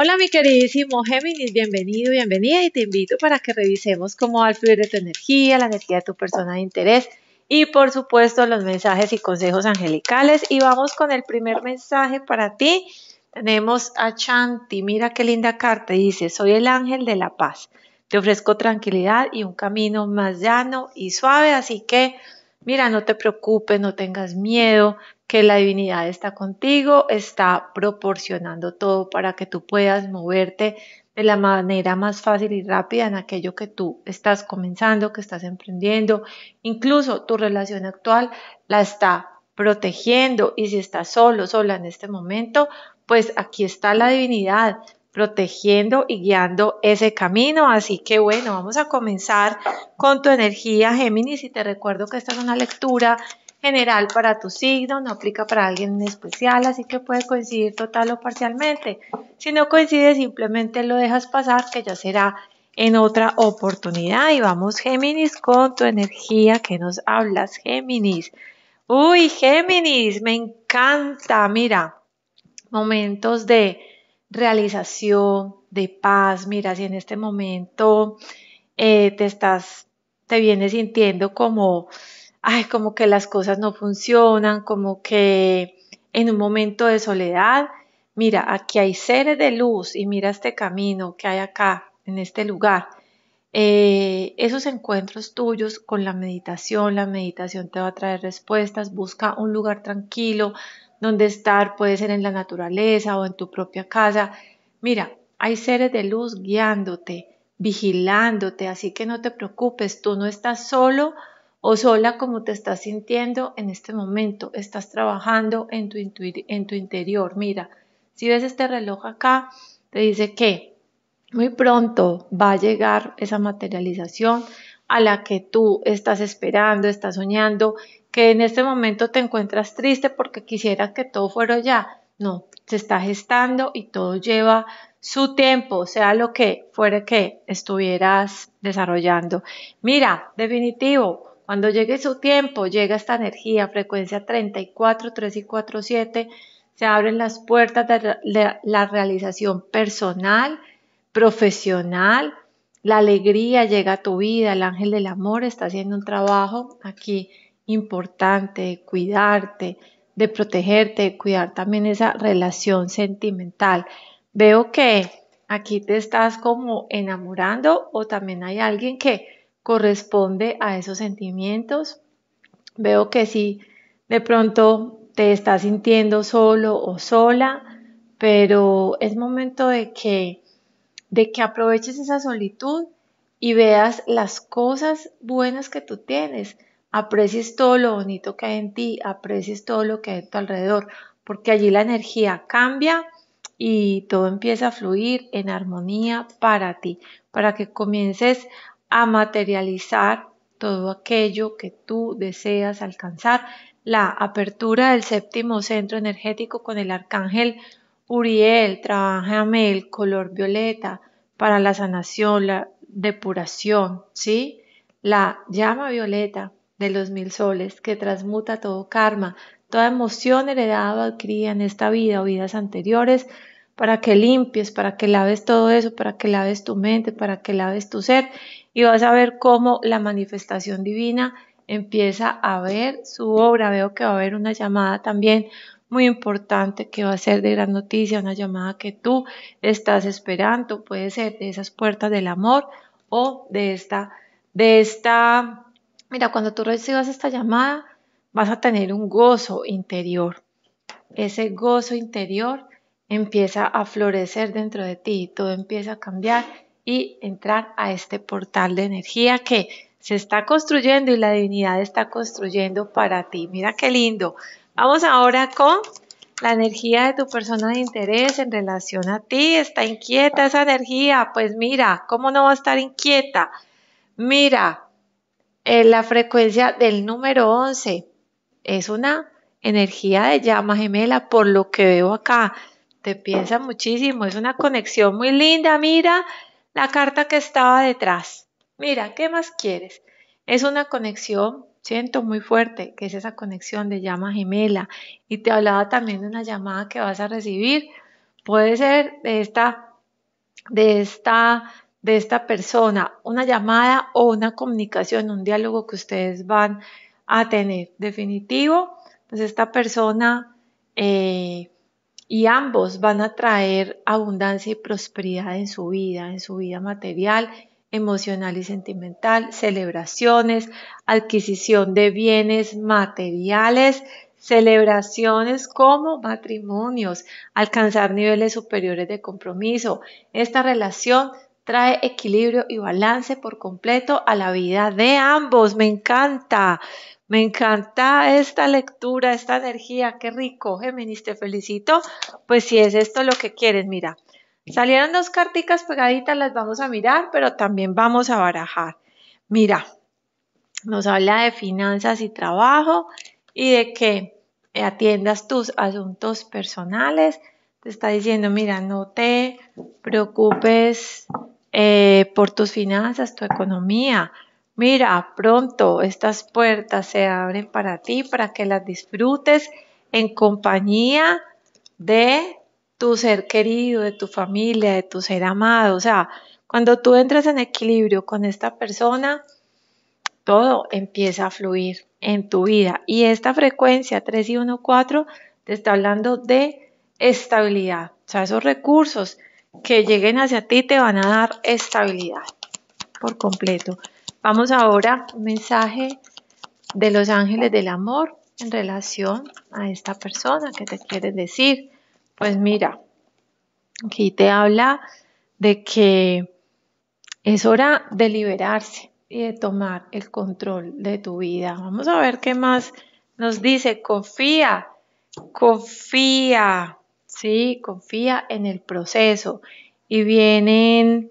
Hola mi queridísimo Géminis, bienvenido, bienvenida y te invito para que revisemos cómo va a fluir de tu energía, la energía de tu persona de interés y por supuesto los mensajes y consejos angelicales. Y vamos con el primer mensaje para ti. Tenemos a Chanti, mira qué linda carta, dice, soy el ángel de la paz. Te ofrezco tranquilidad y un camino más llano y suave, así que mira, no te preocupes, no tengas miedo, que la divinidad está contigo, está proporcionando todo para que tú puedas moverte de la manera más fácil y rápida en aquello que tú estás comenzando, que estás emprendiendo. Incluso tu relación actual la está protegiendo y si estás solo, sola en este momento, pues aquí está la divinidad protegiendo y guiando ese camino. Así que bueno, vamos a comenzar con tu energía, Géminis, y te recuerdo que esta es una lectura general para tu signo, no aplica para alguien en especial, así que puede coincidir total o parcialmente. Si no coincide, simplemente lo dejas pasar, que ya será en otra oportunidad. Y vamos, Géminis, con tu energía que nos hablas, Géminis. Uy, Géminis, me encanta. Mira, momentos de realización, de paz. Mira, si en este momento eh, te estás, te vienes sintiendo como ay, como que las cosas no funcionan, como que en un momento de soledad, mira, aquí hay seres de luz y mira este camino que hay acá, en este lugar. Eh, esos encuentros tuyos con la meditación, la meditación te va a traer respuestas, busca un lugar tranquilo donde estar, puede ser en la naturaleza o en tu propia casa. Mira, hay seres de luz guiándote, vigilándote, así que no te preocupes, tú no estás solo o sola como te estás sintiendo en este momento. Estás trabajando en tu, interior. Mira, si ves este reloj acá, te dice que muy pronto va a llegar esa materialización a la que tú estás esperando, estás soñando, que en este momento te encuentras triste porque quisieras que todo fuera ya. No, se está gestando y todo lleva su tiempo, sea lo que fuera que estuvieras desarrollando. Mira, definitivo, cuando llegue su tiempo, llega esta energía, frecuencia 34, 3 y 4, 7, se abren las puertas de la realización personal, profesional, la alegría llega a tu vida, el ángel del amor está haciendo un trabajo aquí importante de cuidarte, de protegerte, de cuidar también esa relación sentimental. Veo que aquí te estás como enamorando o también hay alguien que corresponde a esos sentimientos. Veo que si de pronto te estás sintiendo solo o sola, pero es momento de que, de que aproveches esa solitud y veas las cosas buenas que tú tienes. Aprecies todo lo bonito que hay en ti, aprecies todo lo que hay a tu alrededor, porque allí la energía cambia y todo empieza a fluir en armonía para ti, para que comiences a materializar todo aquello que tú deseas alcanzar. La apertura del séptimo centro energético con el arcángel Uriel, trabajame el color violeta para la sanación, la depuración, ¿sí? La llama violeta de los mil soles que transmuta todo karma, toda emoción heredada o adquirida en esta vida o vidas anteriores, para que limpies, para que laves todo eso, para que laves tu mente, para que laves tu ser y vas a ver cómo la manifestación divina empieza a ver su obra. Veo que va a haber una llamada también muy importante que va a ser de gran noticia, una llamada que tú estás esperando, puede ser de esas puertas del amor o de esta, de esta, mira, cuando tú recibas esta llamada vas a tener un gozo interior. Ese gozo interior empieza a florecer dentro de ti, todo empieza a cambiar y entrar a este portal de energía que se está construyendo y la divinidad está construyendo para ti. Mira qué lindo. Vamos ahora con la energía de tu persona de interés en relación a ti. Está inquieta esa energía. Pues mira, ¿cómo no va a estar inquieta? Mira, eh, la frecuencia del número 11 es una energía de llama gemela, por lo que veo acá. Te piensa muchísimo, es una conexión muy linda, mira, la carta que estaba detrás. Mira, ¿qué más quieres? Es una conexión, siento muy fuerte, que es esa conexión de llama gemela. Y te hablaba también de una llamada que vas a recibir. Puede ser de esta, de esta, de esta persona, una llamada o una comunicación, un diálogo que ustedes van a tener. Definitivo, pues esta persona eh, y ambos van a traer abundancia y prosperidad en su vida, en su vida material, emocional y sentimental, celebraciones, adquisición de bienes materiales, celebraciones como matrimonios, alcanzar niveles superiores de compromiso. Esta relación trae equilibrio y balance por completo a la vida de ambos. Me encanta. Me encanta esta lectura, esta energía, qué rico, Géminis, te felicito. Pues si es esto lo que quieres, mira, salieron dos carticas pegaditas, las vamos a mirar, pero también vamos a barajar. Mira, nos habla de finanzas y trabajo y de que atiendas tus asuntos personales. Te está diciendo, mira, no te preocupes eh, por tus finanzas, tu economía. Mira, pronto estas puertas se abren para ti, para que las disfrutes en compañía de tu ser querido, de tu familia, de tu ser amado. O sea, cuando tú entras en equilibrio con esta persona, todo empieza a fluir en tu vida. Y esta frecuencia 3 y 1, 4 te está hablando de estabilidad. O sea, esos recursos que lleguen hacia ti te van a dar estabilidad por completo. Vamos ahora un mensaje de los ángeles del amor en relación a esta persona que te quiere decir. Pues mira, aquí te habla de que es hora de liberarse y de tomar el control de tu vida. Vamos a ver qué más nos dice. Confía, confía, sí, confía en el proceso. Y vienen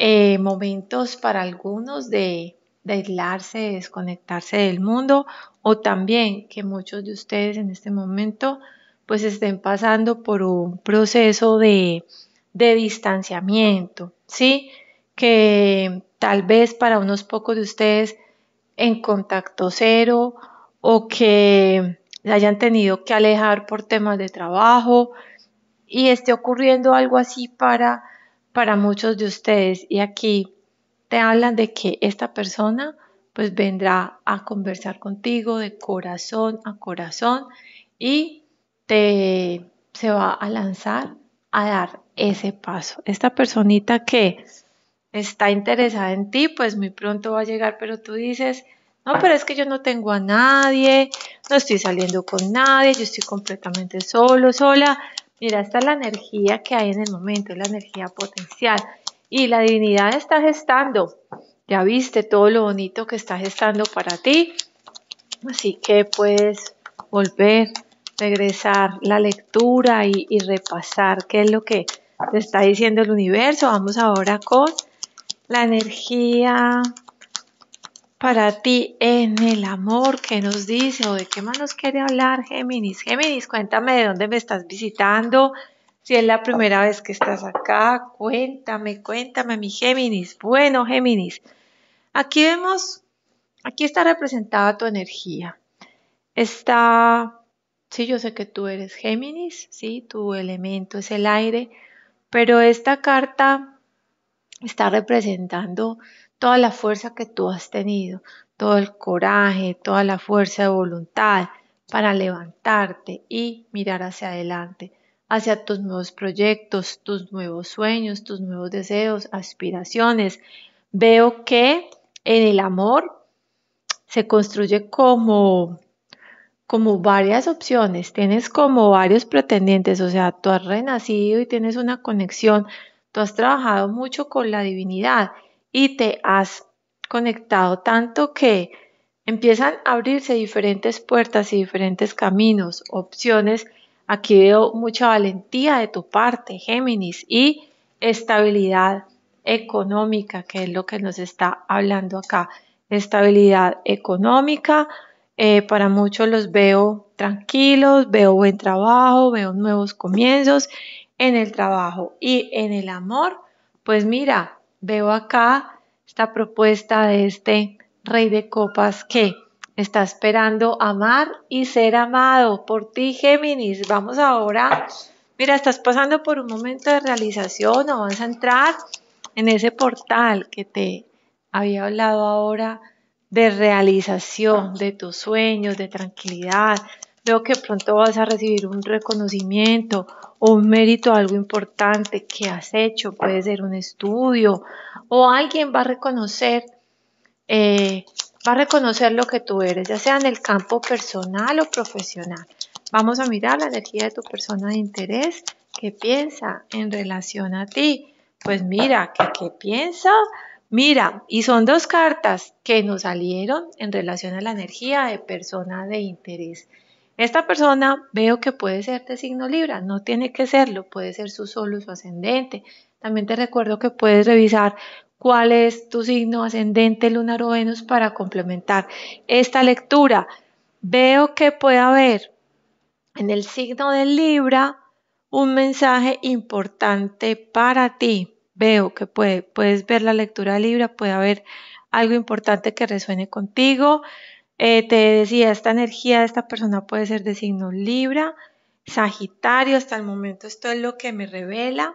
eh, momentos para algunos de, aislarse, desconectarse del mundo o también que muchos de ustedes en este momento pues estén pasando por un proceso de, distanciamiento, ¿sí? Que tal vez para unos pocos de ustedes en contacto cero o que hayan tenido que alejar por temas de trabajo y esté ocurriendo algo así para para muchos de ustedes y aquí te hablan de que esta persona pues vendrá a conversar contigo de corazón a corazón y te se va a lanzar a dar ese paso. Esta personita que está interesada en ti, pues muy pronto va a llegar, pero tú dices, no, pero es que yo no tengo a nadie, no estoy saliendo con nadie, yo estoy completamente solo, sola. Mira, esta es la energía que hay en el momento, la energía potencial. Y la divinidad está gestando. Ya viste todo lo bonito que está gestando para ti. Así que puedes volver, regresar la lectura y, y repasar qué es lo que te está diciendo el universo. Vamos ahora con la energía para ti en el amor que nos dice o de qué más nos quiere hablar Géminis. Géminis, cuéntame de dónde me estás visitando, si es la primera vez que estás acá, cuéntame, cuéntame mi Géminis. Bueno, Géminis, aquí vemos, aquí está representada tu energía. Está, sí, yo sé que tú eres Géminis, sí, tu elemento es el aire, pero esta carta está representando toda la fuerza que tú has tenido, todo el coraje, toda la fuerza de voluntad para levantarte y mirar hacia adelante, hacia tus nuevos proyectos, tus nuevos sueños, tus nuevos deseos, aspiraciones. Veo que en el amor se construye como como varias opciones, tienes como varios pretendientes, o sea, tú has renacido y tienes una conexión, tú has trabajado mucho con la divinidad y te has conectado tanto que empiezan a abrirse diferentes puertas y diferentes caminos, opciones. Aquí veo mucha valentía de tu parte, Géminis, y estabilidad económica, que es lo que nos está hablando acá. Estabilidad económica, eh, para muchos los veo tranquilos, veo buen trabajo, veo nuevos comienzos en el trabajo y en el amor. Pues mira, veo acá esta propuesta de este rey de copas que está esperando amar y ser amado por ti, Géminis. Vamos ahora. Mira, estás pasando por un momento de realización o vas a entrar en ese portal que te había hablado ahora de realización de tus sueños, de tranquilidad, Creo que pronto vas a recibir un reconocimiento o un mérito, algo importante que has hecho, puede ser un estudio o alguien va a reconocer, eh, va a reconocer lo que tú eres, ya sea en el campo personal o profesional. Vamos a mirar la energía de tu persona de interés, qué piensa en relación a ti. Pues mira, ¿qué, qué piensa? Mira, y son dos cartas que nos salieron en relación a la energía de persona de interés. Esta persona veo que puede ser de signo Libra, no tiene que serlo, puede ser su solo, su ascendente. También te recuerdo que puedes revisar cuál es tu signo ascendente, lunar o Venus para complementar esta lectura. Veo que puede haber en el signo de Libra un mensaje importante para ti. Veo que puede, puedes ver la lectura de Libra, puede haber algo importante que resuene contigo. Eh, te decía, esta energía de esta persona puede ser de signo Libra, Sagitario, hasta el momento esto es lo que me revela.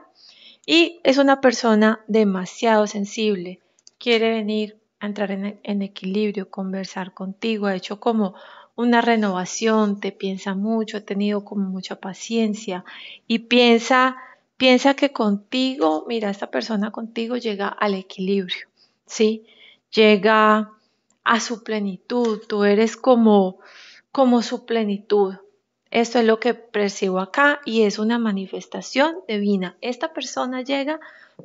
Y es una persona demasiado sensible, quiere venir a entrar en, equilibrio, conversar contigo, ha hecho como una renovación, te piensa mucho, ha tenido como mucha paciencia y piensa, piensa que contigo, mira, esta persona contigo llega al equilibrio, ¿sí? Llega a su plenitud, tú eres como, como su plenitud. Esto es lo que percibo acá y es una manifestación divina. Esta persona llega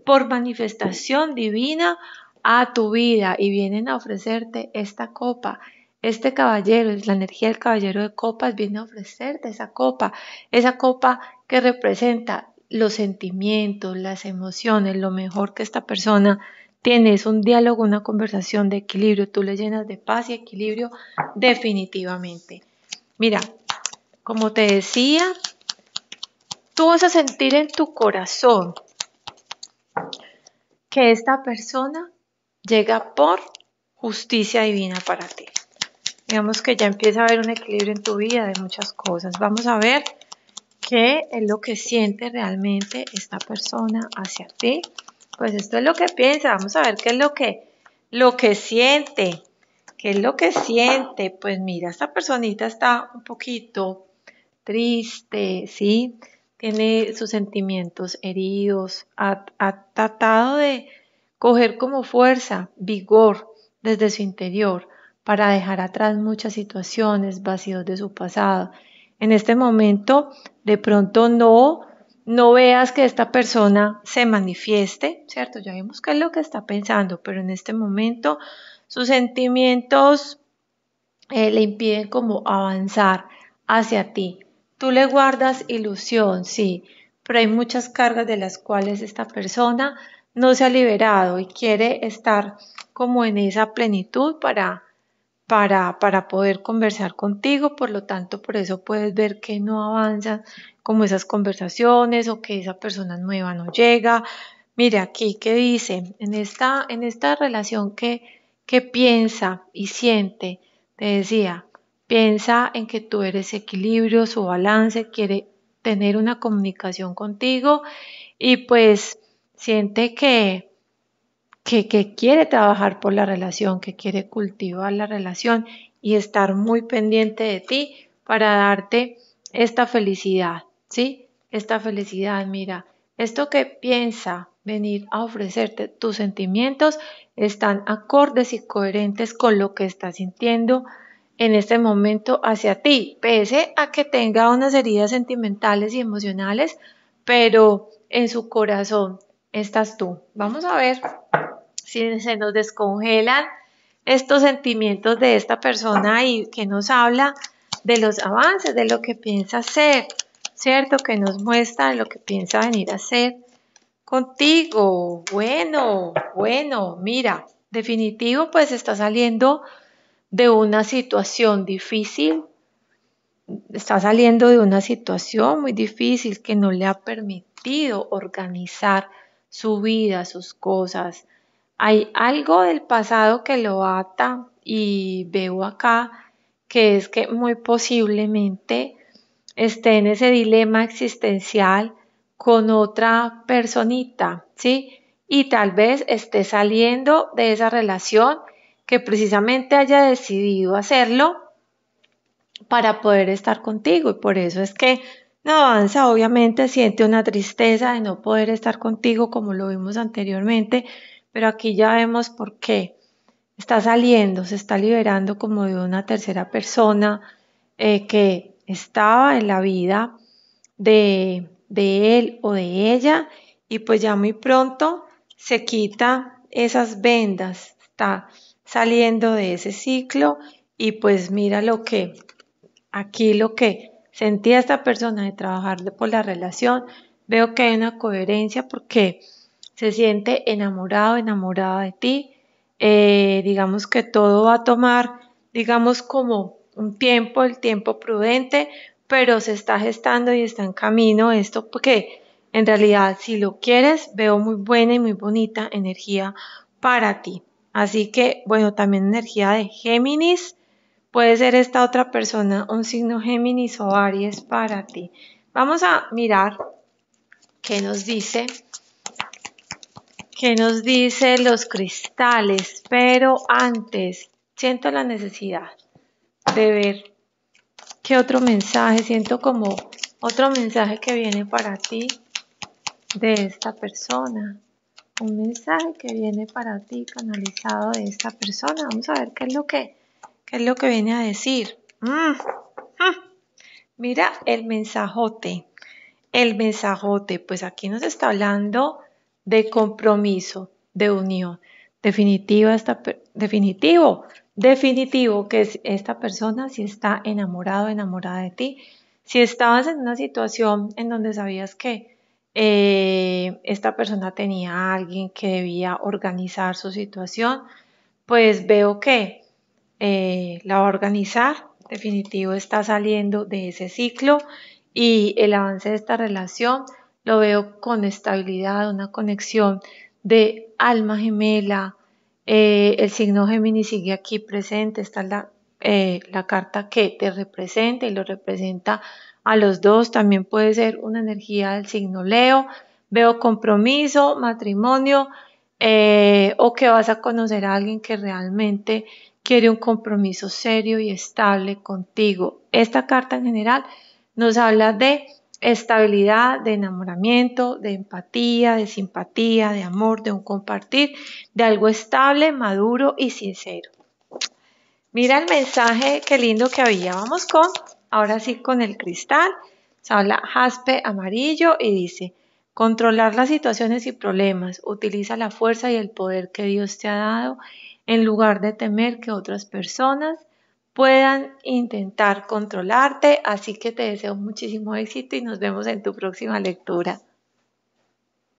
por manifestación divina a tu vida y vienen a ofrecerte esta copa. Este caballero, la energía del caballero de copas, viene a ofrecerte esa copa, esa copa que representa los sentimientos, las emociones, lo mejor que esta persona tienes un diálogo, una conversación de equilibrio, tú le llenas de paz y equilibrio definitivamente. Mira, como te decía, tú vas a sentir en tu corazón que esta persona llega por justicia divina para ti. Digamos que ya empieza a haber un equilibrio en tu vida de muchas cosas. Vamos a ver qué es lo que siente realmente esta persona hacia ti pues esto es lo que piensa, vamos a ver qué es lo que, lo que siente. ¿Qué es lo que siente? Pues mira, esta personita está un poquito triste, ¿sí? Tiene sus sentimientos heridos, ha, tratado de coger como fuerza, vigor desde su interior para dejar atrás muchas situaciones, vacíos de su pasado. En este momento, de pronto no no veas que esta persona se manifieste, ¿cierto? Ya vimos qué es lo que está pensando, pero en este momento sus sentimientos eh, le impiden como avanzar hacia ti. Tú le guardas ilusión, sí, pero hay muchas cargas de las cuales esta persona no se ha liberado y quiere estar como en esa plenitud para para, poder conversar contigo, por lo tanto, por eso puedes ver que no avanzan como esas conversaciones o que esa persona nueva no llega. Mire aquí ¿qué dice, en esta, en esta relación que, que piensa y siente, te decía, piensa en que tú eres equilibrio, su balance, quiere tener una comunicación contigo y pues siente que, que, quiere trabajar por la relación, que quiere cultivar la relación y estar muy pendiente de ti para darte esta felicidad, ¿sí? Esta felicidad, mira, esto que piensa venir a ofrecerte tus sentimientos están acordes y coherentes con lo que está sintiendo en este momento hacia ti, pese a que tenga unas heridas sentimentales y emocionales, pero en su corazón estás tú. Vamos a ver si se nos descongelan estos sentimientos de esta persona y que nos habla de los avances, de lo que piensa hacer, ¿cierto? Que nos muestra lo que piensa venir a hacer contigo. Bueno, bueno, mira, definitivo, pues está saliendo de una situación difícil, está saliendo de una situación muy difícil que no le ha permitido organizar su vida, sus cosas, hay algo del pasado que lo ata y veo acá que es que muy posiblemente esté en ese dilema existencial con otra personita, ¿sí? Y tal vez esté saliendo de esa relación que precisamente haya decidido hacerlo para poder estar contigo. Y por eso es que no Avanza obviamente siente una tristeza de no poder estar contigo como lo vimos anteriormente, pero aquí ya vemos por qué. Está saliendo, se está liberando como de una tercera persona eh, que estaba en la vida de, de él o de ella y pues ya muy pronto se quita esas vendas, está saliendo de ese ciclo y pues mira lo que aquí lo que sentía esta persona de trabajar por la relación, veo que hay una coherencia porque se siente enamorado, enamorada de ti. Eh, digamos que todo va a tomar, digamos, como un tiempo, el tiempo prudente, pero se está gestando y está en camino esto porque en realidad si lo quieres veo muy buena y muy bonita energía para ti. Así que, bueno, también energía de Géminis. Puede ser esta otra persona un signo Géminis o Aries para ti. Vamos a mirar qué nos dice ¿Qué nos dice los cristales, pero antes siento la necesidad de ver qué otro mensaje, siento como otro mensaje que viene para ti de esta persona, un mensaje que viene para ti canalizado de esta persona. Vamos a ver qué es lo que, qué es lo que viene a decir. Mm, mm. Mira el mensajote, el mensajote, pues aquí nos está hablando de compromiso, de unión. Definitiva esta, definitivo, definitivo que esta persona si está enamorado, enamorada de ti. Si estabas en una situación en donde sabías que eh, esta persona tenía a alguien que debía organizar su situación, pues veo que eh, la va a organizar. Definitivo está saliendo de ese ciclo y el avance de esta relación lo veo con estabilidad, una conexión de alma gemela. Eh, el signo Géminis sigue aquí presente, está la, eh, la carta que te representa y lo representa a los dos. También puede ser una energía del signo Leo. Veo compromiso, matrimonio eh, o que vas a conocer a alguien que realmente quiere un compromiso serio y estable contigo. Esta carta en general nos habla de estabilidad de enamoramiento, de empatía, de simpatía, de amor, de un compartir, de algo estable, maduro y sincero. Mira el mensaje, qué lindo que había. Vamos con, ahora sí con el cristal. Se habla jaspe amarillo y dice, controlar las situaciones y problemas, utiliza la fuerza y el poder que Dios te ha dado en lugar de temer que otras personas puedan intentar controlarte. Así que te deseo muchísimo éxito y nos vemos en tu próxima lectura.